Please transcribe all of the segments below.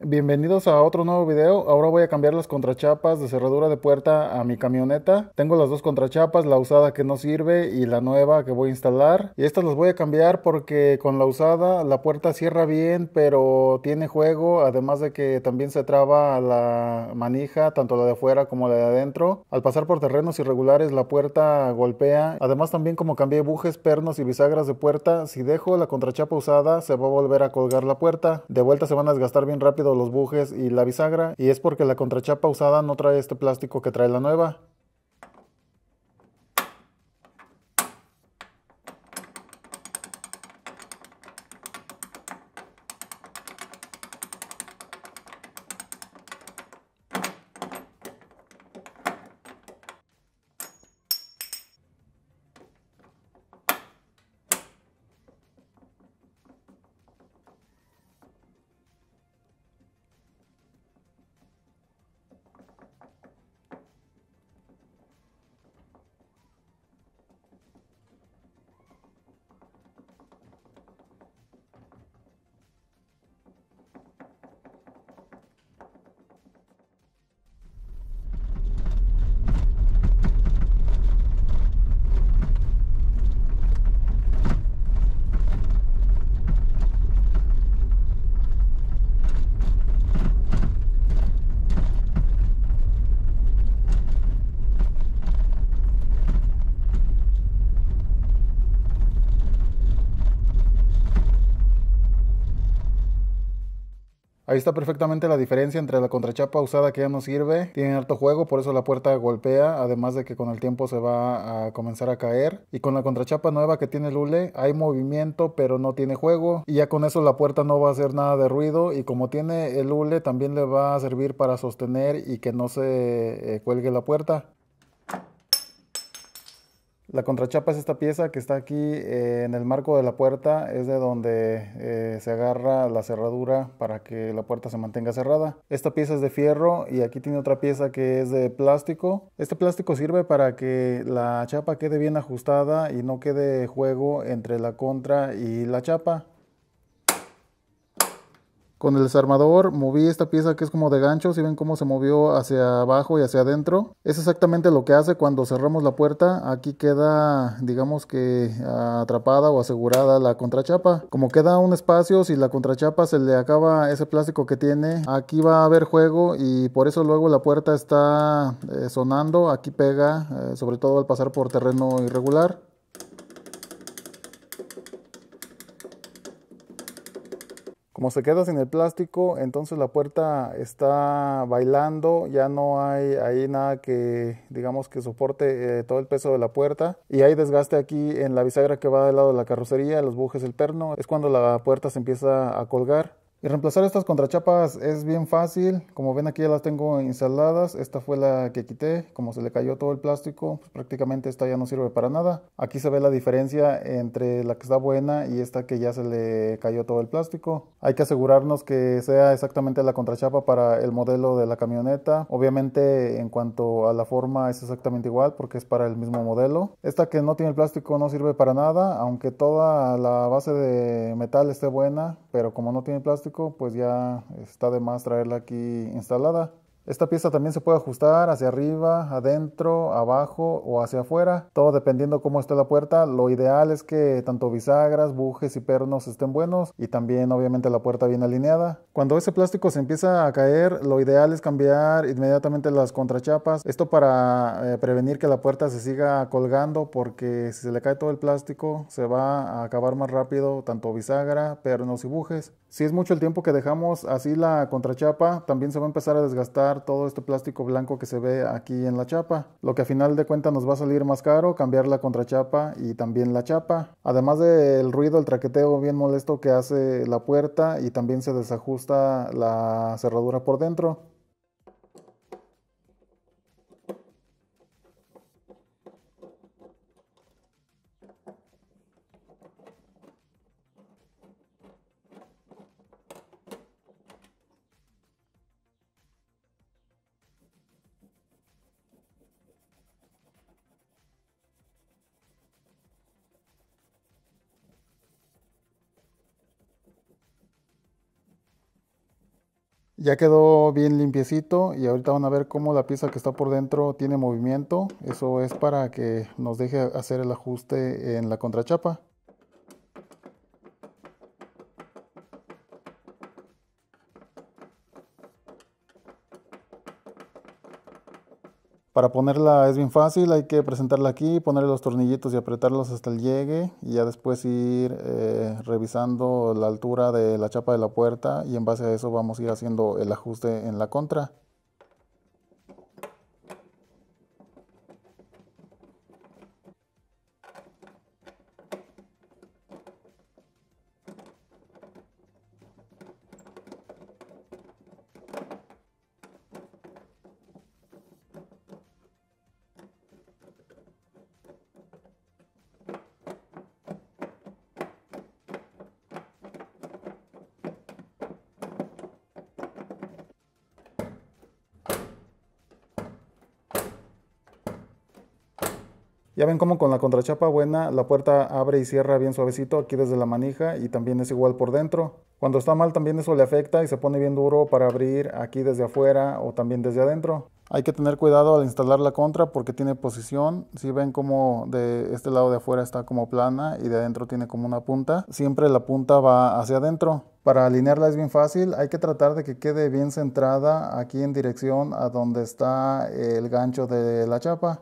Bienvenidos a otro nuevo video, ahora voy a cambiar las contrachapas de cerradura de puerta a mi camioneta. Tengo las dos contrachapas, la usada que no sirve y la nueva que voy a instalar. Y estas las voy a cambiar porque con la usada la puerta cierra bien pero tiene juego, además de que también se traba la manija, tanto la de afuera como la de adentro. Al pasar por terrenos irregulares la puerta golpea, además también como cambié bujes, pernos y bisagras de puerta, si dejo la contrachapa usada se va a volver a colgar la puerta. De vuelta se van a desgastar bien rápido los bujes y la bisagra y es porque la contrachapa usada no trae este plástico que trae la nueva. Ahí está perfectamente la diferencia entre la contrachapa usada que ya no sirve, tiene alto juego, por eso la puerta golpea, además de que con el tiempo se va a comenzar a caer. Y con la contrachapa nueva que tiene el hule hay movimiento pero no tiene juego, y ya con eso la puerta no va a hacer nada de ruido, y como tiene el hule también le va a servir para sostener y que no se eh, cuelgue la puerta. La contrachapa es esta pieza que está aquí eh, en el marco de la puerta, es de donde eh, se agarra la cerradura para que la puerta se mantenga cerrada. Esta pieza es de fierro y aquí tiene otra pieza que es de plástico. Este plástico sirve para que la chapa quede bien ajustada y no quede juego entre la contra y la chapa. Con el desarmador moví esta pieza que es como de ganchos y ven cómo se movió hacia abajo y hacia adentro. Es exactamente lo que hace cuando cerramos la puerta, aquí queda digamos que atrapada o asegurada la contrachapa. Como queda un espacio, si la contrachapa se le acaba ese plástico que tiene, aquí va a haber juego y por eso luego la puerta está eh, sonando, aquí pega, eh, sobre todo al pasar por terreno irregular. Como se queda sin el plástico, entonces la puerta está bailando, ya no hay ahí nada que digamos que soporte eh, todo el peso de la puerta y hay desgaste aquí en la bisagra que va del lado de la carrocería, los bujes, el perno, es cuando la puerta se empieza a colgar y reemplazar estas contrachapas es bien fácil, como ven aquí ya las tengo instaladas, esta fue la que quité, como se le cayó todo el plástico, pues prácticamente esta ya no sirve para nada. Aquí se ve la diferencia entre la que está buena y esta que ya se le cayó todo el plástico. Hay que asegurarnos que sea exactamente la contrachapa para el modelo de la camioneta, obviamente en cuanto a la forma es exactamente igual porque es para el mismo modelo. Esta que no tiene plástico no sirve para nada, aunque toda la base de metal esté buena, pero como no tiene plástico, pues ya está de más traerla aquí instalada. Esta pieza también se puede ajustar hacia arriba, adentro, abajo o hacia afuera, todo dependiendo cómo esté la puerta. Lo ideal es que tanto bisagras, bujes y pernos estén buenos y también obviamente la puerta bien alineada. Cuando ese plástico se empieza a caer, lo ideal es cambiar inmediatamente las contrachapas. Esto para eh, prevenir que la puerta se siga colgando porque si se le cae todo el plástico se va a acabar más rápido tanto bisagra, pernos y bujes. Si es mucho el tiempo que dejamos así la contrachapa, también se va a empezar a desgastar todo este plástico blanco que se ve aquí en la chapa, lo que a final de cuentas nos va a salir más caro cambiar la contrachapa y también la chapa, además del ruido, el traqueteo bien molesto que hace la puerta y también se desajusta la cerradura por dentro. Ya quedó bien limpiecito y ahorita van a ver cómo la pieza que está por dentro tiene movimiento. Eso es para que nos deje hacer el ajuste en la contrachapa. Para ponerla es bien fácil, hay que presentarla aquí, ponerle los tornillitos y apretarlos hasta el llegue y ya después ir eh, revisando la altura de la chapa de la puerta y en base a eso vamos a ir haciendo el ajuste en la contra. Ya ven cómo con la contrachapa buena la puerta abre y cierra bien suavecito aquí desde la manija y también es igual por dentro. Cuando está mal también eso le afecta y se pone bien duro para abrir aquí desde afuera o también desde adentro. Hay que tener cuidado al instalar la contra porque tiene posición. Si ven como de este lado de afuera está como plana y de adentro tiene como una punta, siempre la punta va hacia adentro. Para alinearla es bien fácil, hay que tratar de que quede bien centrada aquí en dirección a donde está el gancho de la chapa.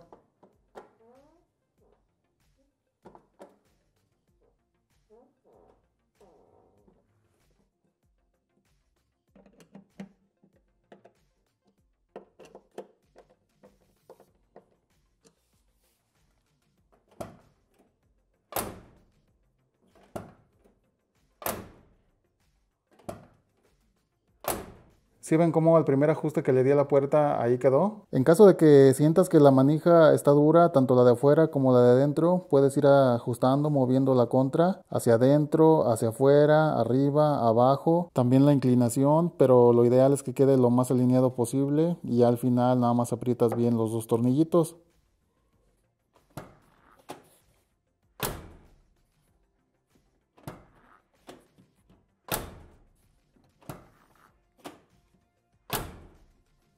¿Sí cómo al primer ajuste que le di a la puerta ahí quedó? En caso de que sientas que la manija está dura, tanto la de afuera como la de adentro, puedes ir ajustando, moviendo la contra hacia adentro, hacia afuera, arriba, abajo, también la inclinación, pero lo ideal es que quede lo más alineado posible y al final nada más aprietas bien los dos tornillitos.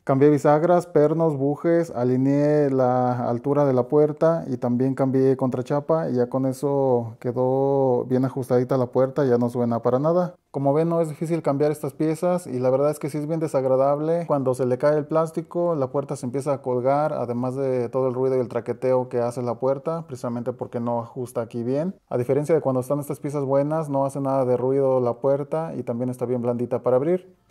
Cambié bisagras, pernos, bujes, alineé la altura de la puerta y también cambié contrachapa y ya con eso quedó bien ajustadita la puerta, ya no suena para nada. Como ven no es difícil cambiar estas piezas y la verdad es que sí es bien desagradable. Cuando se le cae el plástico la puerta se empieza a colgar además de todo el ruido y el traqueteo que hace la puerta precisamente porque no ajusta aquí bien. A diferencia de cuando están estas piezas buenas no hace nada de ruido la puerta y también está bien blandita para abrir.